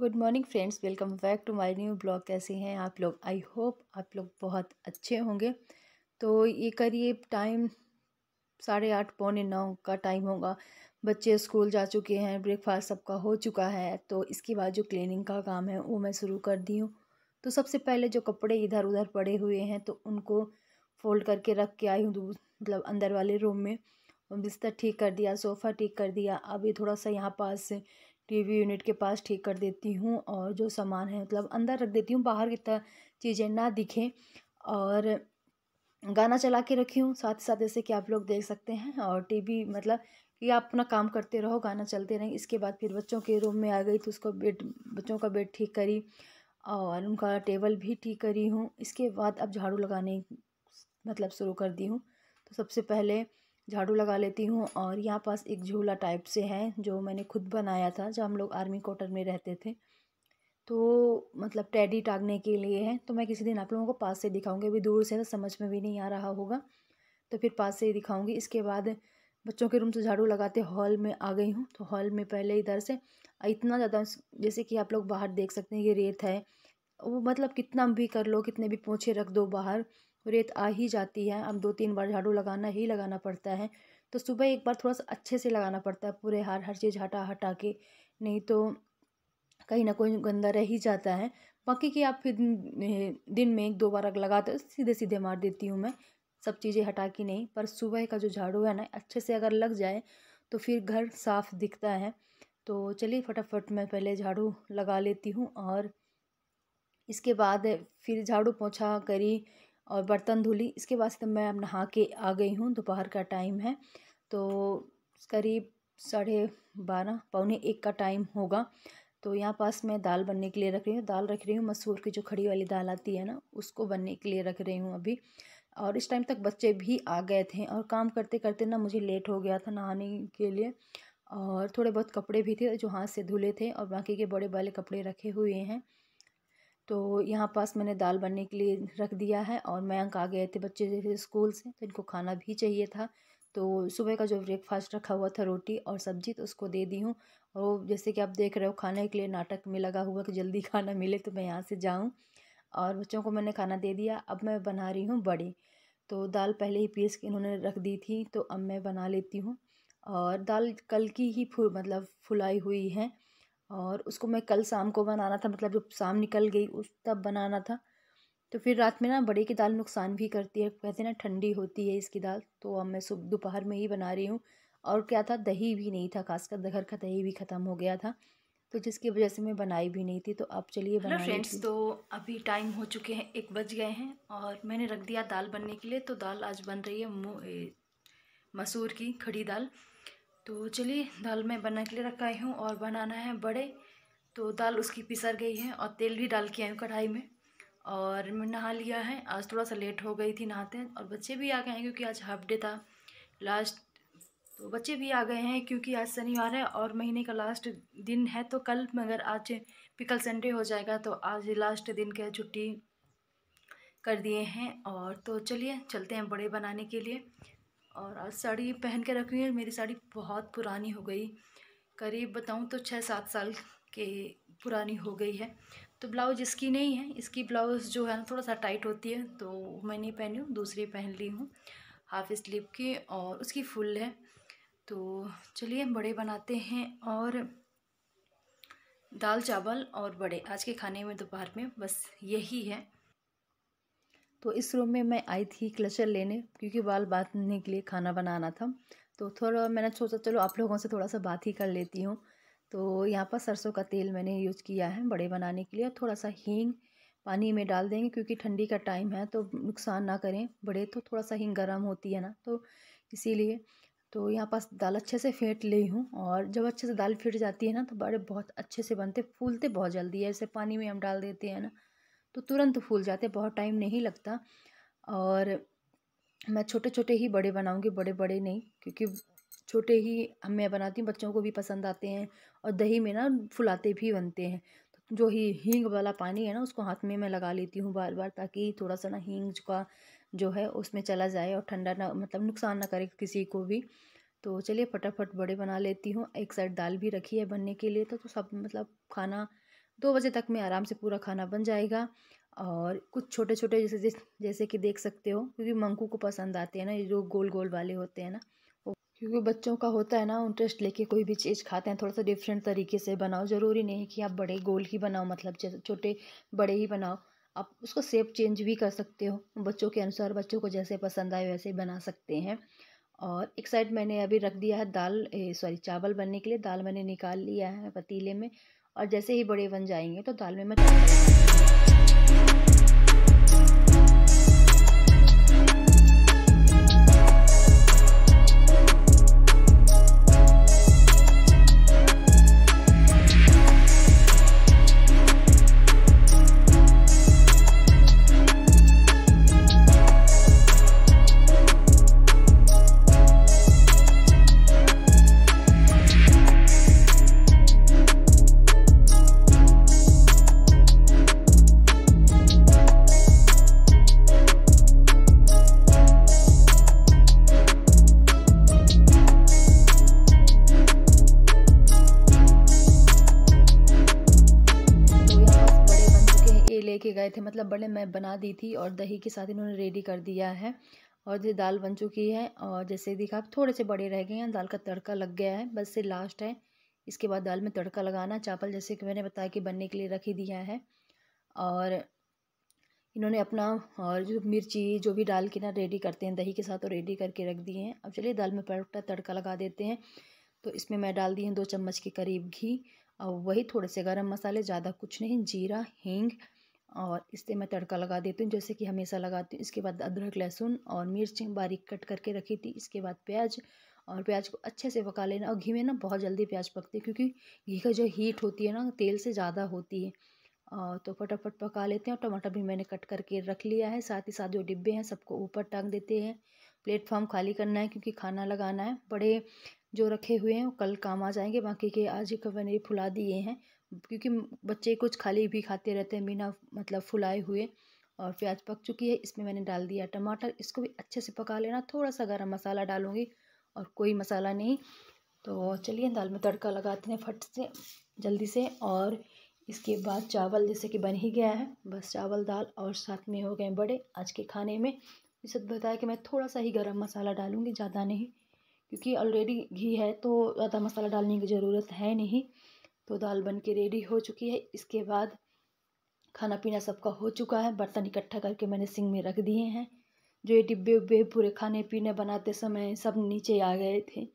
Good morning friends welcome back to my new blog कैसे हैं आप लोग आई होप आप लोग बहुत अच्छे होंगे तो ये करीब टाइम साढ़े आठ पौने नौ का टाइम होगा बच्चे स्कूल जा चुके हैं ब्रेकफास्ट सबका हो चुका है तो इसके बाद जो क्लीनिंग का काम है वो मैं शुरू कर दी हूँ तो सबसे पहले जो कपड़े इधर उधर पड़े हुए हैं तो उनको फोल्ड करके रख के आई हूँ मतलब अंदर वाले रूम में बिस्तर ठीक कर दिया सोफ़ा ठीक कर दिया अभी थोड़ा सा यहाँ पास टीवी यूनिट के पास ठीक कर देती हूँ और जो सामान है मतलब अंदर रख देती हूँ बाहर की चीज़ें ना दिखें और गाना चला के रखी हूँ साथ ही साथ जैसे कि आप लोग देख सकते हैं और टीवी मतलब कि आप अपना काम करते रहो गाना चलते रहें इसके बाद फिर बच्चों के रूम में आ गई तो उसको बेड बच्चों का बेड ठीक करी और उनका टेबल भी ठीक करी हूँ इसके बाद अब झाड़ू लगाने मतलब शुरू कर दी हूँ तो सबसे पहले झाड़ू लगा लेती हूँ और यहाँ पास एक झूला टाइप से है जो मैंने खुद बनाया था जब हम लोग आर्मी क्वार्टर में रहते थे तो मतलब टैडी टागने के लिए है तो मैं किसी दिन आप लोगों को पास से दिखाऊंगी अभी दूर से तो समझ में भी नहीं आ रहा होगा तो फिर पास से ही दिखाऊँगी इसके बाद बच्चों के रूम से झाड़ू लगाते हॉल में आ गई हूँ तो हॉल में पहले इधर से इतना ज़्यादा जैसे कि आप लोग बाहर देख सकते हैं ये रेत है वो मतलब कितना भी कर लो कितने भी पोछे रख दो बाहर रेत आ ही जाती है अब दो तीन बार झाड़ू लगाना ही लगाना पड़ता है तो सुबह एक बार थोड़ा सा अच्छे से लगाना पड़ता है पूरे हार हर चीज़ हटा हटा के नहीं तो कहीं ना कहीं गंदा रह ही जाता है बाकी कि आप फिर दिन में एक दो बार लगाते तो सीधे सीधे मार देती हूँ मैं सब चीज़ें हटा के नहीं पर सुबह का जो झाड़ू है ना अच्छे से अगर लग जाए तो फिर घर साफ दिखता है तो चलिए फटाफट मैं पहले झाड़ू लगा लेती हूँ और इसके बाद फिर झाड़ू पोछा करी और बर्तन धुली इसके बाद तो मैं अब नहा के आ गई हूँ दोपहर का टाइम है तो करीब साढ़े बारह पौने एक का टाइम होगा तो यहाँ पास मैं दाल बनने के लिए रख रही हूँ दाल रख रही हूँ मसूर की जो खड़ी वाली दाल आती है ना उसको बनने के लिए रख रही हूँ अभी और इस टाइम तक बच्चे भी आ गए थे और काम करते करते ना मुझे लेट हो गया था नहाने के लिए और थोड़े बहुत कपड़े भी थे जो हाथ से धुले थे और बाकी के बड़े वाले कपड़े रखे हुए हैं तो यहाँ पास मैंने दाल बनने के लिए रख दिया है और मयंक आ गए थे बच्चे स्कूल से तो इनको खाना भी चाहिए था तो सुबह का जो ब्रेकफास्ट रखा हुआ था रोटी और सब्जी तो उसको दे दी हूँ और जैसे कि आप देख रहे हो खाने के लिए नाटक में लगा हुआ कि जल्दी खाना मिले तो मैं यहाँ से जाऊँ और बच्चों को मैंने खाना दे दिया अब मैं बना रही हूँ बड़ी तो दाल पहले ही पीस के इन्होंने रख दी थी तो अब मैं बना लेती हूँ और दाल कल की ही फुल मतलब फुलाई हुई है और उसको मैं कल शाम को बनाना था मतलब जब शाम निकल गई उस तब बनाना था तो फिर रात में ना बड़े की दाल नुकसान भी करती है कहते ना ठंडी होती है इसकी दाल तो अब मैं सुबह दोपहर में ही बना रही हूँ और क्या था दही भी नहीं था खासकर घर का दही भी ख़त्म हो गया था तो जिसकी वजह से मैं बनाई भी नहीं थी तो आप चलिए बना फ्रेंड्स तो अभी टाइम हो चुके हैं एक बज गए हैं और मैंने रख दिया दाल बनने के लिए तो दाल आज बन रही है मसूर की खड़ी दाल तो चलिए दाल मैं बना के लिए रख आई हूँ और बनाना है बड़े तो दाल उसकी पिसर गई है और तेल भी डाल के आई हूँ कढ़ाई में और मैं नहा लिया है आज थोड़ा सा लेट हो गई थी नहाते हैं और बच्चे भी आ गए हैं क्योंकि आज हाफ डे था लास्ट तो बच्चे भी आ गए हैं क्योंकि आज शनिवार है और महीने का लास्ट दिन है तो कल मगर आज पिकल संडे हो जाएगा तो आज लास्ट दिन के छुट्टी कर दिए हैं और तो चलिए चलते हैं बड़े बनाने के लिए और आज साड़ी पहन के रख रही है मेरी साड़ी बहुत पुरानी हो गई करीब बताऊँ तो छः सात साल के पुरानी हो गई है तो ब्लाउज इसकी नहीं है इसकी ब्लाउज़ जो है ना थोड़ा सा टाइट होती है तो मैं नहीं पहनी हूँ दूसरी पहन ली हूँ हाफ स्लीव की और उसकी फुल है तो चलिए बड़े बनाते हैं और दाल चावल और बड़े आज के खाने में दोपहर में बस यही है तो इस रूम में मैं आई थी क्लचर लेने क्योंकि बाल बांधने के लिए खाना बनाना था तो थोड़ा मैंने सोचा चलो आप लोगों से थोड़ा सा बात ही कर लेती हूँ तो यहाँ पर सरसों का तेल मैंने यूज़ किया है बड़े बनाने के लिए और थोड़ा सा हींग पानी में डाल देंगे क्योंकि ठंडी का टाइम है तो नुकसान ना करें बड़े तो थोड़ा सा हींग गर्म होती है ना तो इसीलिए तो यहाँ पास दाल अच्छे से फेंट ली हूँ और जब अच्छे से दाल फिट जाती है ना तो बड़े बहुत अच्छे से बनते फूलते बहुत जल्दी है ऐसे पानी में हम डाल देते हैं ना तो तुरंत फूल जाते बहुत टाइम नहीं लगता और मैं छोटे छोटे ही बड़े बनाऊँगी बड़े बड़े नहीं क्योंकि छोटे ही मैं बनाती हूँ बच्चों को भी पसंद आते हैं और दही में ना फुलाते भी बनते हैं तो जो ही हींग वाला पानी है ना उसको हाथ में मैं लगा लेती हूँ बार बार ताकि थोड़ा सा ना हींग का जो है उसमें चला जाए और ठंडा ना मतलब नुकसान ना करे किसी को भी तो चलिए फटाफट बड़े बना लेती हूँ एक साइड दाल भी रखी है बनने के लिए तो, तो सब मतलब खाना दो बजे तक में आराम से पूरा खाना बन जाएगा और कुछ छोटे छोटे जैसे जैसे कि देख सकते हो क्योंकि मंकू को पसंद आते हैं ना ये जो गोल गोल वाले होते हैं ना क्योंकि बच्चों का होता है ना इंटरेस्ट लेके कोई भी चीज़ खाते हैं थोड़ा सा डिफरेंट तरीके से बनाओ ज़रूरी नहीं कि आप बड़े गोल ही बनाओ मतलब जैसे छोटे बड़े ही बनाओ आप उसको सेप चेंज भी कर सकते हो बच्चों के अनुसार बच्चों को जैसे पसंद आए वैसे ही बना सकते हैं और एक साइड मैंने अभी रख दिया है दाल सॉरी चावल बनने के लिए दाल मैंने निकाल लिया है पतीले में और जैसे ही बड़े बन जाएंगे तो दाल में मैं बड़े मैं बना दी थी और दही के साथ इन्होंने रेडी कर दिया है और जो दाल बन चुकी है और जैसे देखा आप थोड़े से बड़े रह गए हैं दाल का तड़का लग गया है बस से लास्ट है इसके बाद दाल में तड़का लगाना चावल जैसे कि मैंने बताया कि बनने के लिए रख ही दिया है और इन्होंने अपना और जो मिर्ची जो भी डाल के ना रेडी करते हैं दही के साथ और तो रेडी करके रख दिए हैं अब चलिए दाल में परोठा तड़का लगा देते हैं तो इसमें मैं डाल दी हूँ दो चम्मच के करीब घी और वही थोड़े से गर्म मसाले ज़्यादा कुछ नहीं जीरा हींग और इससे मैं तड़का लगा देती हूँ जैसे कि हमेशा लगाती हूँ इसके बाद अदरक लहसुन और मिर्च बारीक कट करके रखी थी इसके बाद प्याज और प्याज को अच्छे से पका लेना और घी में ना बहुत जल्दी प्याज पकती है क्योंकि घी का जो हीट होती है ना तेल से ज़्यादा होती है और तो फटाफट पका लेते हैं और टमाटर भी मैंने कट करके रख लिया है साथ ही साथ जो डिब्बे हैं सबको ऊपर टांग देते हैं प्लेटफॉर्म खाली करना है क्योंकि खाना लगाना है बड़े जो रखे हुए हैं वो कल काम आ जाएंगे बाकी के आज ही मैंने फुला दिए हैं क्योंकि बच्चे कुछ खाली भी खाते रहते हैं बिना मतलब फुलाए हुए और प्याज पक चुकी है इसमें मैंने डाल दिया टमाटर इसको भी अच्छे से पका लेना थोड़ा सा गर्म मसाला डालूँगी और कोई मसाला नहीं तो चलिए दाल में तड़का लगाते हैं फट से जल्दी से और इसके बाद चावल जैसे कि बन ही गया है बस चावल दाल और साथ में हो गए बड़े आज के खाने में इस बताया कि मैं थोड़ा सा ही गरम मसाला डालूँगी ज़्यादा नहीं क्योंकि ऑलरेडी घी है तो ज़्यादा मसाला डालने की ज़रूरत है नहीं तो दाल बन के रेडी हो चुकी है इसके बाद खाना पीना सबका हो चुका है बर्तन इकट्ठा करके मैंने सिंग में रख दिए हैं जो ये डिब्बे उब्बे पूरे खाने पीने बनाते समय सब नीचे आ गए थे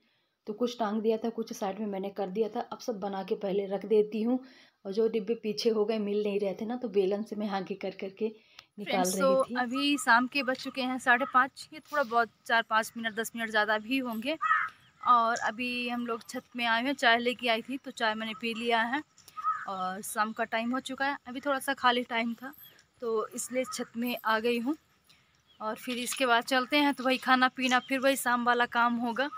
तो कुछ टांग दिया था कुछ साइड में मैंने कर दिया था अब सब बना के पहले रख देती हूँ और जो डिब्बे पीछे हो गए मिल नहीं रहे थे ना तो बेलन से मैं आगे कर करके निकाल रही तो थी। तो अभी शाम के बज चुके हैं साढ़े पाँच ये थोड़ा बहुत चार पाँच मिनट दस मिनट ज़्यादा भी होंगे और अभी हम लोग छत में आए हैं चाय लेके आई थी तो चाय मैंने पी लिया है और शाम का टाइम हो चुका है अभी थोड़ा सा खाली टाइम था तो इसलिए छत में आ गई हूँ और फिर इसके बाद चलते हैं तो वही खाना पीना फिर वही शाम वाला काम होगा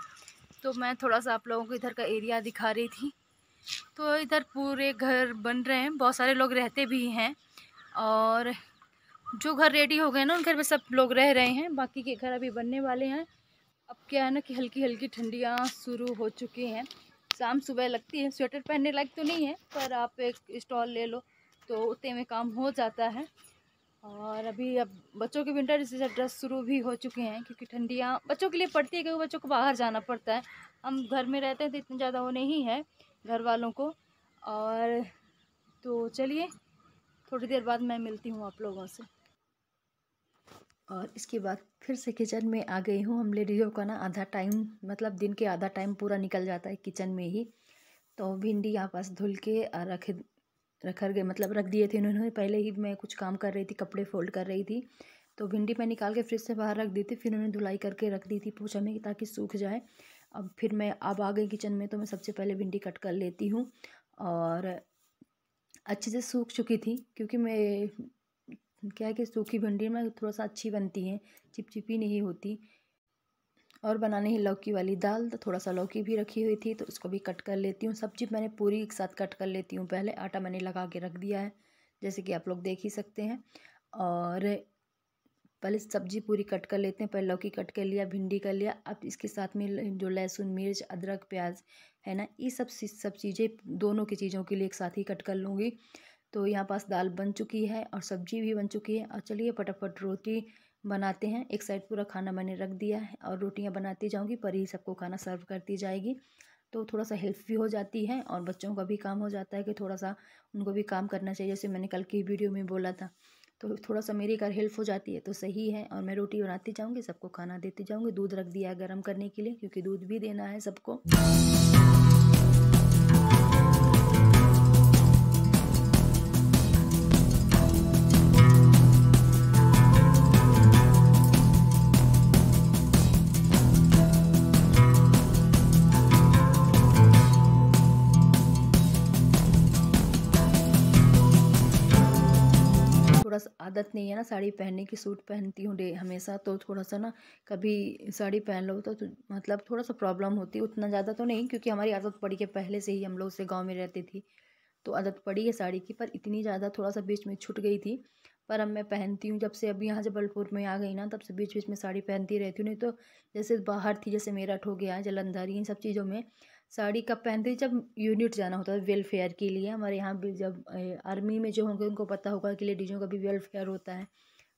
तो मैं थोड़ा सा आप लोगों को इधर का एरिया दिखा रही थी तो इधर पूरे घर बन रहे हैं बहुत सारे लोग रहते भी हैं और जो घर रेडी हो गए ना उन घर में सब लोग रह रहे हैं बाकी के घर अभी बनने वाले हैं अब क्या है ना कि हल्की हल्की ठंडियाँ शुरू हो चुकी हैं शाम सुबह लगती है स्वेटर पहनने लायक तो नहीं है पर आप एक स्टॉल ले लो तो उतने में काम हो जाता है और अभी अब बच्चों के विंटर जैसे ड्रेस शुरू भी हो चुके हैं क्योंकि ठंडियाँ बच्चों के लिए पड़ती है क्योंकि बच्चों को बाहर जाना पड़ता है हम घर में रहते हैं तो इतना ज़्यादा वो नहीं है घर वालों को और तो चलिए थोड़ी देर बाद मैं मिलती हूँ आप लोगों से और इसके बाद फिर से किचन में आ गई हूँ हम लेडीज़ों का ना आधा टाइम मतलब दिन के आधा टाइम पूरा निकल जाता है किचन में ही तो भिंडी यहाँ पास धुल के रख रख गए मतलब रख दिए थे उन्होंने पहले ही मैं कुछ काम कर रही थी कपड़े फोल्ड कर रही थी तो भिंडी मैं निकाल के फ्रिज से बाहर रख दी थी फिर उन्होंने धुलाई करके रख दी थी पूछा में ताकि सूख जाए अब फिर मैं अब आ गई किचन में तो मैं सबसे पहले भिंडी कट कर लेती हूँ और अच्छे से सूख चुकी थी क्योंकि मैं क्या है कि सूखी भिंडी में थोड़ा सा अच्छी बनती है चिपचिपी नहीं होती और बनानी है लौकी वाली दाल तो थोड़ा सा लौकी भी रखी हुई थी तो उसको भी कट कर लेती हूँ सब्जी मैंने पूरी एक साथ कट कर लेती हूँ पहले आटा मैंने लगा के रख दिया है जैसे कि आप लोग देख ही सकते हैं और पहले सब्जी पूरी कट कर लेते हैं पहले लौकी कट कर लिया भिंडी कर लिया अब इसके साथ में जो लहसुन मिर्च अदरक प्याज है ना ये सब सब चीज़ें दोनों की चीज़ों के लिए एक साथ ही कट कर लूँगी तो यहाँ पास दाल बन चुकी है और सब्जी भी बन चुकी है और चलिए फटाफट रोटी बनाते हैं एक साइड पूरा खाना मैंने रख दिया है और रोटियाँ बनाती जाऊँगी पर ही सबको खाना सर्व करती जाएगी तो थोड़ा सा हेल्प भी हो जाती है और बच्चों का भी काम हो जाता है कि थोड़ा सा उनको भी काम करना चाहिए जैसे मैंने कल की वीडियो में बोला था तो थोड़ा सा मेरी घर हेल्प हो जाती है तो सही है और मैं रोटी बनाती जाऊँगी सबको खाना देती जाऊँगी दूध रख दिया है गर्म करने के लिए क्योंकि दूध भी देना है सबको आदत नहीं है ना साड़ी पहनने की सूट पहनती हूँ डे हमेशा तो थोड़ा सा ना कभी साड़ी पहन लो तो, मतलब थोड़ा सा प्रॉब्लम होती उतना ज़्यादा तो नहीं क्योंकि हमारी आदत पड़ी है पहले से ही हम लोग से गाँव में रहती थी तो आदत पड़ी है साड़ी की पर इतनी ज़्यादा थोड़ा सा बीच में छूट गई थी पर अब मैं पहनती हूँ जब से अभी यहाँ जबलपुर में आ गई ना तब से बीच बीच में साड़ी पहनती रहती हूँ नहीं तो जैसे बाहर थी जैसे मेरठ हो गया जलंधर इन सब चीज़ों में साड़ी कब पहनते जब यूनिट जाना होता है वेलफेयर के लिए हमारे यहाँ भी जब आर्मी में जो होंगे उनको पता होगा कि लेडीज़ों का भी वेलफेयर होता है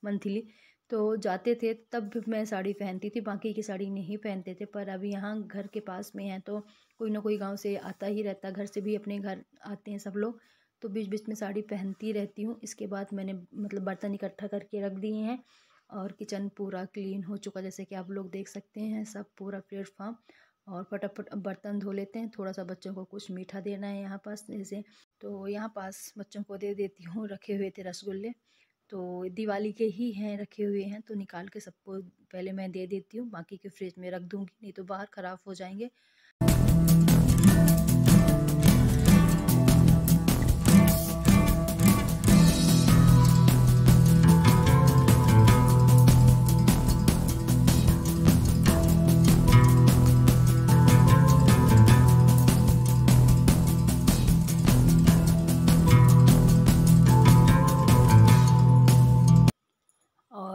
मंथली तो जाते थे तब मैं साड़ी पहनती थी बाकी की साड़ी नहीं पहनते थे पर अभी यहाँ घर के पास में हैं तो कोई ना कोई गांव से आता ही रहता घर से भी अपने घर आते हैं सब लोग तो बीच बीच में साड़ी पहनती रहती हूँ इसके बाद मैंने मतलब बर्तन इकट्ठा करके रख दिए हैं और किचन पूरा क्लीन हो चुका जैसे कि आप लोग देख सकते हैं सब पूरा प्लेटफॉर्म और फटाफट बर्तन धो लेते हैं थोड़ा सा बच्चों को कुछ मीठा देना है यहाँ पास जैसे तो यहाँ पास बच्चों को दे देती हूँ रखे हुए थे रसगुल्ले तो दिवाली के ही हैं रखे हुए हैं तो निकाल के सबको पहले मैं दे देती हूँ बाकी के फ्रिज में रख दूँगी नहीं तो बाहर ख़राब हो जाएंगे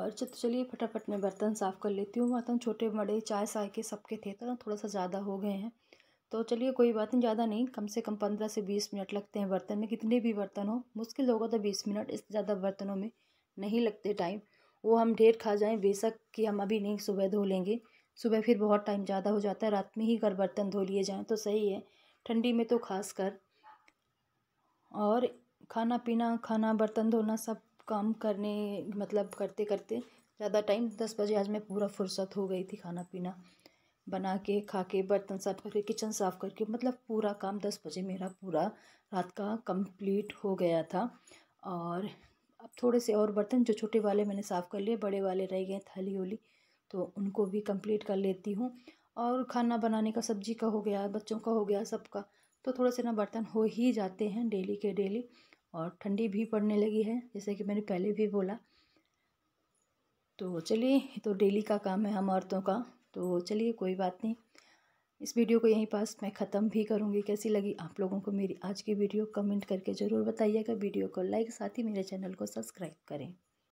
अच्छा तो चलिए फटाफट मैं बर्तन साफ़ कर लेती हूँ बर्तन छोटे बड़े चाय साय के सबके थे तो थोड़ा सा ज़्यादा हो गए हैं तो चलिए कोई बात नहीं ज़्यादा नहीं कम से कम पंद्रह से बीस मिनट लगते हैं बर्तन में कितने भी बर्तन हो मुश्किल होगा तो बीस मिनट इससे ज़्यादा बर्तनों में नहीं लगते टाइम वो हम ढेर खा जाएँ बेशक कि हम अभी नहीं सुबह धो लेंगे सुबह फिर बहुत टाइम ज़्यादा हो जाता है रात में ही अगर बर्तन धो लिए जाएँ तो सही है ठंडी में तो खास कर और खाना पीना खाना बर्तन धोना सब काम करने मतलब करते करते ज़्यादा टाइम दस बजे आज मैं पूरा फुर्सत हो गई थी खाना पीना बना के खा के बर्तन साफ करके किचन साफ़ करके मतलब पूरा काम दस बजे मेरा पूरा रात का कंप्लीट हो गया था और अब थोड़े से और बर्तन जो छोटे वाले मैंने साफ़ कर लिए बड़े वाले रह गए थाली ओली तो उनको भी कंप्लीट कर लेती हूँ और खाना बनाने का सब्जी का हो गया बच्चों का हो गया सबका तो थोड़े से ना बर्तन हो ही जाते हैं डेली के डेली और ठंडी भी पड़ने लगी है जैसे कि मैंने पहले भी बोला तो चलिए तो डेली का काम है हम औरतों का तो चलिए कोई बात नहीं इस वीडियो को यहीं पास मैं ख़त्म भी करूँगी कैसी लगी आप लोगों को मेरी आज की वीडियो कमेंट करके ज़रूर बताइएगा वीडियो को लाइक साथ ही मेरे चैनल को सब्सक्राइब करें